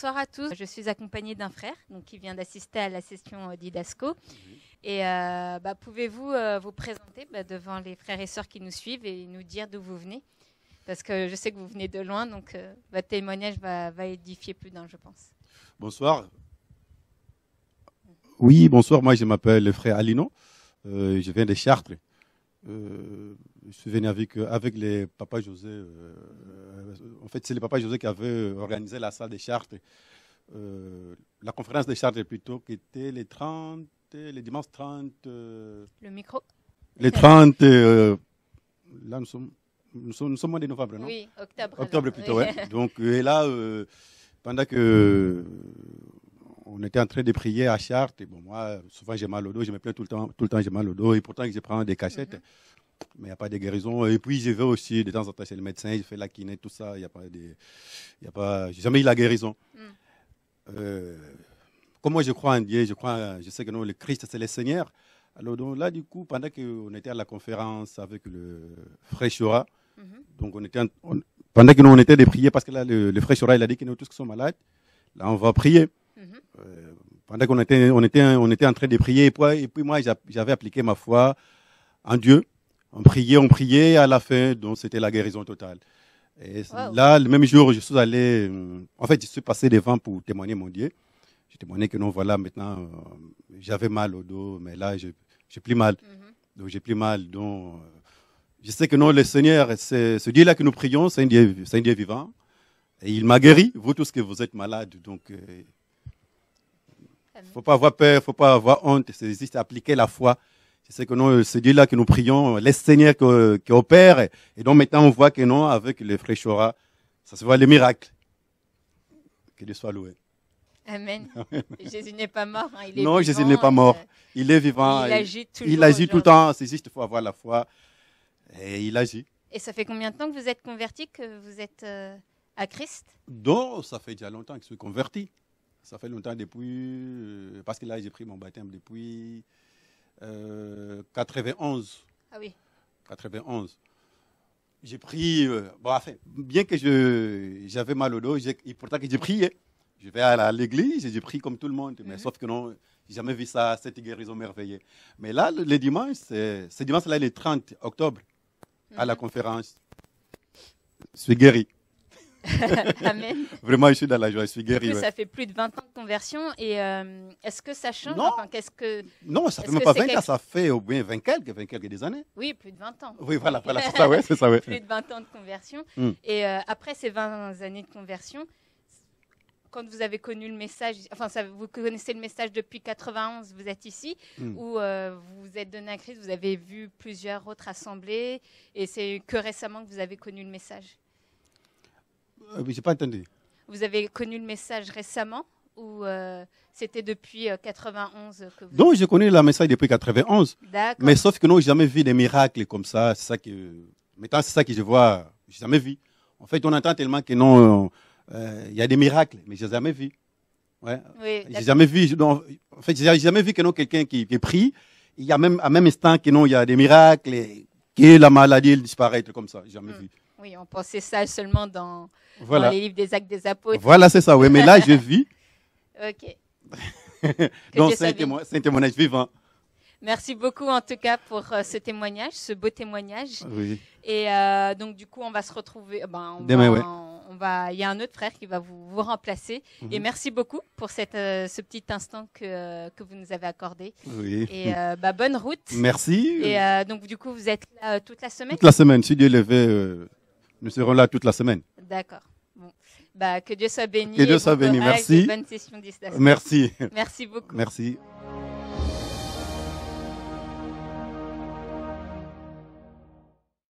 Bonsoir à tous. Je suis accompagnée d'un frère donc, qui vient d'assister à la session euh, d'IDASCO. Mhm. Et euh, bah, pouvez-vous euh, vous présenter bah, devant les frères et sœurs qui nous suivent et nous dire d'où vous venez Parce que je sais que vous venez de loin, donc votre témoignage va, édifier plus d'un, je pense. Bonsoir. Mhm. Oui, bonsoir. Moi, je m'appelle le frère Alino. je viens de Chartres. Euh, je suis venu avec, euh, avec les papas José. Euh, en fait, c'est les papas José qui avaient organisé la salle des chartes, la conférence des chartes plutôt, qui était les 30, les dimanches 30. le micro Les 30, là nous sommes, nous sommes, mois de novembre, non Oui, octobre. Octobre plutôt, oui. Donc, et là, pendant que on était en train de prier à Chartres. Et moi, souvent, j'ai mal au dos. Je me plains tout le temps. Tout le temps, j'ai mal au dos. Et pourtant, je prends des cachettes. Mhm. mais il n'y a pas de guérison. Et puis, je vais aussi de temps en temps chez le médecin, je fais la kiné, tout ça. Il n'y a pas de. a pas, j'ai jamais eu la guérison. Mhm. Euh, comme moi, je crois en Dieu, je, crois, je sais que le Christ, c'est le Seigneur. Alors, là, du coup, pendant qu'on était à la conférence avec le frère mhm. donc on était pendant que nous, on était des prier, parce que là, le, le il a dit que nous tous qui sommes malades, là, on va prier. Mhm. Euh, pendant qu'on était, on était, on était en train de prier, et puis, moi, j'avais appliqué ma foi en Dieu. On priait, on priait, à la fin, donc c'était la guérison totale. Et là, le même jour, je suis allé, euh, en fait, je suis passé devant pour témoigner mon Dieu. Je témoignais que non, voilà, maintenant, euh, j'avais mal au dos, mais là, j'ai plus mal. Mhm. Donc, j'ai plus mal. Donc, je sais que non, le Seigneur, ce Dieu-là que nous prions, c'est un, Dieu, vivant. Et il m'a guéri, vous tous que vous êtes malades. Donc, faut pas avoir peur, faut pas avoir honte. C'est juste appliquer la foi. C'est que c'est Dieu là que nous prions, laisse Seigneur qui opère. Et donc maintenant, on voit que non, avec les fraîcheurs, ça se voit les miracles. Que Dieu soit loué. Amen. Jésus n'est pas mort. Hein, il est non, Jésus n'est pas mort. Euh, il est vivant. Il agit tout, il agit tout le temps. C'est juste, il faut avoir la foi. Et il agit. Et ça fait combien de temps que vous êtes converti, que vous êtes euh, à Christ Non, ça fait déjà longtemps que je suis converti. Ça fait longtemps depuis, euh, parce que là, j'ai pris mon baptême depuis 91. Euh, ah oui. 91. J'ai pris, euh, bien que j'avais mal au dos, pourtant que j'ai prié. Je vais à l'église, et j'ai prié comme tout le monde, mais mhm. sauf que non, j'ai jamais vu ça, cette guérison merveilleuse. Mais là, le, dimanche, c'est, ce dimanche-là, le 30 octobre, à la mhm. conférence, je suis guéri. Amen. Vraiment, je suis dans la joie, je suis guéri. Ça fait plus de 20 ans de conversion. Et euh, est-ce que ça change Non, ça ne fait même pas 20 ans, ça fait au moins 20 quelques, 20 quelques des années. Oui, plus de 20 ans. Oui, voilà, voilà c'est ça, ouais, ça. Ouais. plus de 20 ans de conversion. Hmm. Et euh, après ces 20 années de conversion, quand vous avez connu le message, enfin, vous connaissez le message depuis 91, vous êtes ici, hmm. ou euh, vous vous êtes donné à Christ, vous avez vu plusieurs autres assemblées, et c'est que récemment que vous avez connu le message. Euh, je n'ai pas entendu. Vous avez connu le message récemment ou euh, c'était depuis 91 euh, que vous... Non, je connais le message depuis 91. Mais sauf que non, j'ai jamais vu des miracles comme ça. C'est ça que... Maintenant, c'est ça que je vois. Je jamais vu. En fait, on entend tellement que non, il y a des miracles, mais je n'ai jamais vu. Ouais. j'ai jamais vu. en fait, j'ai jamais vu que non quelqu'un qui, prie, il y a même à même instant que non, il y a des miracles, et que la maladie disparaît comme ça. n'ai jamais hmm. vu. Oui, on pensait ça seulement dans, les livres des actes des apôtres. Voilà, c'est ça, oui. Mais là, je vis. OK. Donc, c'est un, témoignage vivant. Merci beaucoup en tout cas pour euh, ce témoignage, ce beau témoignage. Oui. Et euh, donc du coup, on va se retrouver. Ben, on Demain, va, Il y a un autre frère qui va vous, remplacer. Mhm. Et merci beaucoup pour cette, euh, ce petit instant que, que vous nous avez accordé. Oui. Et bah, bonne route. Merci. Et donc du coup, vous êtes là toute la semaine. Toute la semaine, si Dieu le veut. Nous serons là toute la semaine. D'accord. Bon. Bah, que Dieu soit béni. Que Dieu soit béni. Merci. Bonne session Merci. Merci beaucoup. Merci.